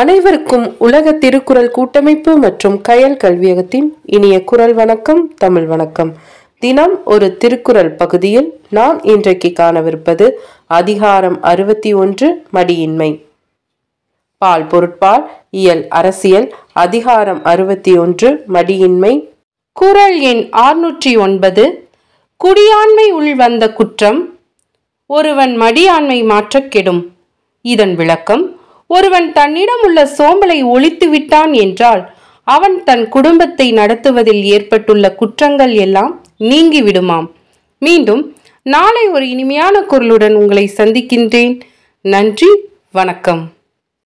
அனைவருக்கும் உலக திருக்குறள் கூட்டமைப்பு மற்றும் கயல் கல்வியகத்தின் இனிய குரல் வணக்கம் தமிழ் வணக்கம் தினம் ஒரு திருக்குறள் பகுதியில் நாம் இன்றைக்கு காணவிருப்பது அதிகாரம் அறுபத்தி ஒன்று மடியின்மை பால் பொருட்பால் இயல் அரசியல் அதிகாரம் அறுபத்தி ஒன்று மடியின்மை குரல் எண் ஆறுநூற்றி ஒன்பது குடியாண்மை உள் வந்த குற்றம் ஒருவன் மடியாண்மை மாற்றக் கெடும் இதன் விளக்கம் ஒருவன் தன்னிடம் உள்ள சோம்பலை ஒழித்து விட்டான் என்றால் அவன் தன் குடும்பத்தை நடத்துவதில் ஏற்பட்டுள்ள குற்றங்கள் எல்லாம் நீங்கிவிடுமாம் மீண்டும் நாளை ஒரு இனிமையான குரலுடன் உங்களை சந்திக்கின்றேன் நன்றி வணக்கம்